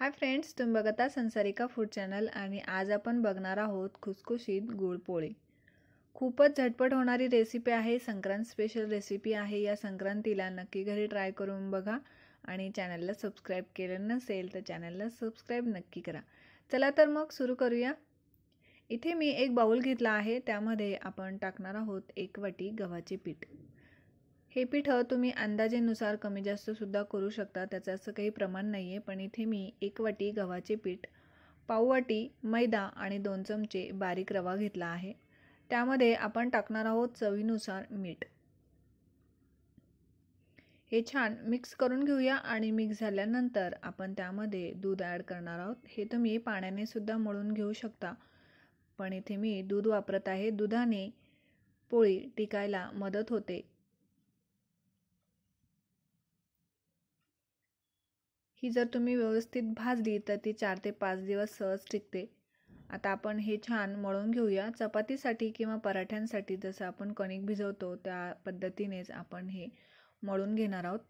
hi friends तुम्ही बघता संसारिका food channel आणि आज आपण बघणार आहोत खुसखुशीत गुळपोळी खूपच झटपट होणारी रेसिपी आहे संक्रांत स्पेशल रेसिपी आहे या संक्रांतीला नक्की घरी ट्राय करून बघा आणि चॅनलला सबस्क्राईब केलं नसेल तर चॅनलला सबस्क्राईब नक्की करा चला तर मग सुरू करूया इथे मी एक बाऊल घेतला आहे त्यामध्ये आपण टाकणार आहोत एक वाटी गव्हाचे पीठ हे पिठं तुम्ही अंदाजेनुसार कमी जास्तसुद्धा करू शकता त्याचं असं काही प्रमाण नाही आहे पण इथे मी एक वाटी गव्हाचे पीठ पाववाटी मैदा आणि दोन चमचे बारीक रवा घेतला आहे त्यामध्ये आपण टाकणार आहोत चवीनुसार मीठ हे छान मिक्स करून घेऊया आणि मिक्स झाल्यानंतर आपण त्यामध्ये दूध ॲड करणार आहोत हे तुम्ही पाण्याने सुद्धा मळून घेऊ शकता पण इथे मी दूध वापरत आहे दुधाने पोळी टिकायला मदत होते ही जर तुम्ही व्यवस्थित भाजली तर ती चार ते पाच दिवस सहज टिकते आता आपण हे छान मळून घेऊया चपातीसाठी किंवा पराठ्यांसाठी जसं आपण कणिक भिजवतो त्या पद्धतीनेच आपण हे मळून घेणार आहोत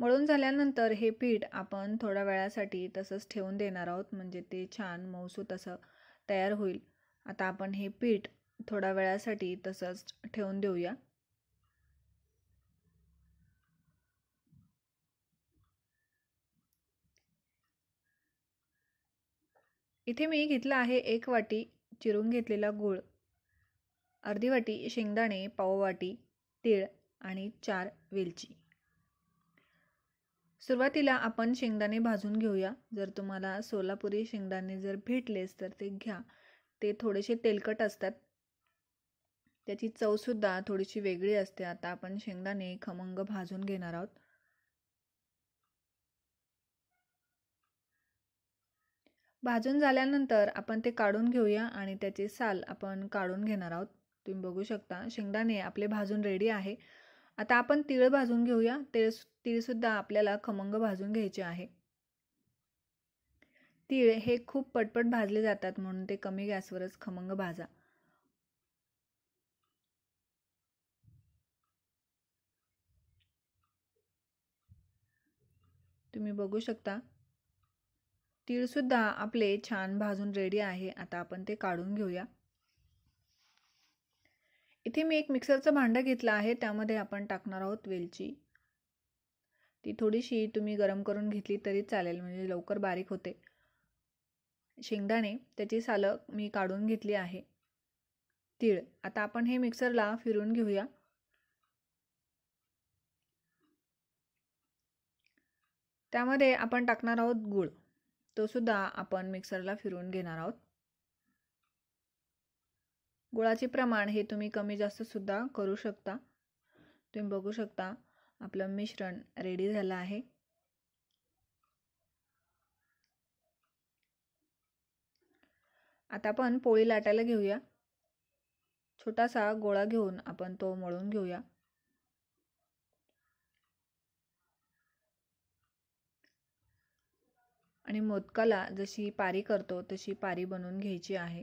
मळून झाल्यानंतर हे पीठ आपण थोड्या वेळासाठी तसंच ठेवून देणार आहोत म्हणजे ते छान मौसूत असं तयार होईल आता आपण हे पीठ थोड्या वेळासाठी तसंच ठेवून देऊया इथे मी घेतलं आहे एक वाटी चिरून घेतलेला गूळ अर्धी वाटी शेंगदाणे पाववाटी वाटी तीळ आणि चार वेलची सुरुवातीला आपण शेंगदाणे भाजून घेऊया जर तुम्हाला सोलापुरी शेंगदाणे जर भेटलेस तर ते घ्या ते थोडेसे तेलकट असतात त्याची चवसुद्धा थोडीशी वेगळी असते आता आपण शेंगदाणे खमंग भाजून घेणार आहोत भाजून झाल्यानंतर आपण ते काढून घेऊया आणि त्याचे साल आपण काढून घेणार आहोत तुम्ही बघू शकता शेंगदाणे आपले भाजून रेडी आहे आता आपण तीळ भाजून घेऊया तीळ सुद्धा आपल्याला खमंग भाजून घ्यायचे आहे तीळ हे खूप पटपट भाजले जातात म्हणून ते कमी गॅसवरच खमंग भाजा तुम्ही बघू शकता तिळसुद्धा आपले छान भाजून रेडी आहे आता आपण ते काढून घेऊया इथे मी एक मिक्सरचं भांडं घेतलं आहे त्यामध्ये आपण टाकणार आहोत वेलची ती थोडीशी तुम्ही गरम करून घेतली तरी चालेल म्हणजे लवकर बारीक होते शेंगदाणे त्याची सालं मी काढून घेतली आहे तीळ आता आपण हे मिक्सरला फिरून घेऊया त्यामध्ये आपण टाकणार आहोत गूळ तो सुद्धा आपण मिक्सरला फिरून घेणार आहोत गुळाचे प्रमाण हे तुम्ही कमी जास्त सुद्धा करू शकता तुम्ही बघू शकता आपलं मिश्रण रेडी झालं आहे आता आपण पोळी लाटायला घेऊया छोटासा गोळा घेऊन आपण तो मळून घेऊया आणि मोदकाला जशी पारी करतो तशी पारी बनवून घ्यायची आहे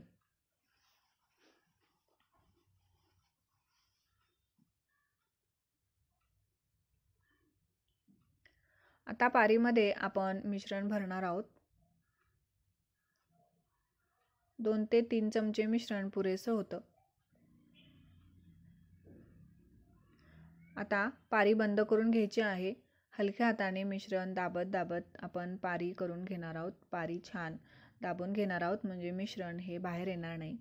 आता पारीमध्ये आपण मिश्रण भरणार आहोत दोन ते तीन चमचे मिश्रण पुरेसं होतं आता पारी बंद करून घ्यायची आहे हलक्या हाताने मिश्रण दाबत दाबत आपण पारी करून घेणार आहोत पारी छान दाबून घेणार आहोत म्हणजे मिश्रण हे बाहेर येणार नाही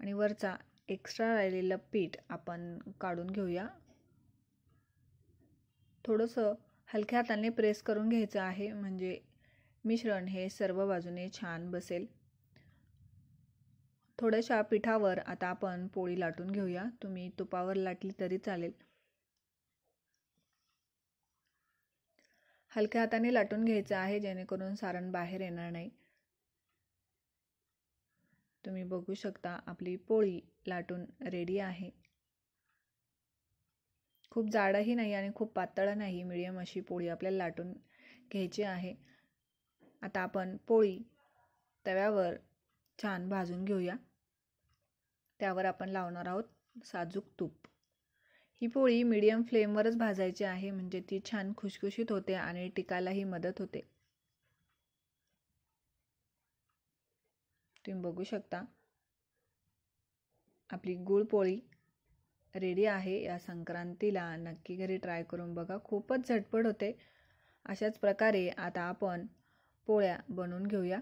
आणि वरचा एक्स्ट्रा राहिलेलं पीठ आपण काढून घेऊया थोडंसं हलक्या हाताने प्रेस करून घ्यायचं आहे म्हणजे मिश्रण हे सर्व बाजूने छान बसेल थोड्याशा पिठावर आता आपण पोळी लाटून घेऊया तुम्ही तुपावर लाटली तरी चालेल हलक्या हाताने लाटून घ्यायचं आहे जेणेकरून सारण बाहेर येणार नाही तुम्ही बघू शकता आपली पोळी लाटून रेडी आहे खूप जाडही नाही आणि खूप पातळ नाही मिडियम अशी पोळी आपल्याला लाटून घ्यायची आहे आता आपण पोळी तव्यावर छान भाजून घेऊया त्यावर आपण लावणार आहोत साजूक तूप ही पोळी मीडियम फ्लेमवरच भाजायची आहे म्हणजे ती छान खुशखुशीत होते आणि टिकायलाही मदत होते तुम्ही बघू शकता आपली पोळी रेडी आहे या संक्रांतीला नक्की घरी ट्राय करून बघा खूपच झटपट होते अशाच प्रकारे आता आपण पोळ्या बनवून घेऊया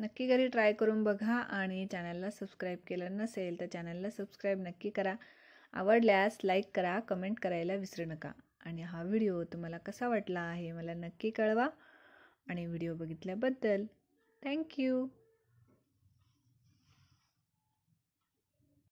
नक्की घरी ट्राय करून बघा आणि चॅनलला सबस्क्राईब केलं नसेल तर चॅनलला सबस्क्राईब नक्की करा आवडल्यास लाईक करा कमेंट करायला विसरू नका आणि हा व्हिडिओ तुम्हाला कसा वाटला आहे मला नक्की कळवा आणि व्हिडिओ बघितल्याबद्दल थँक्यू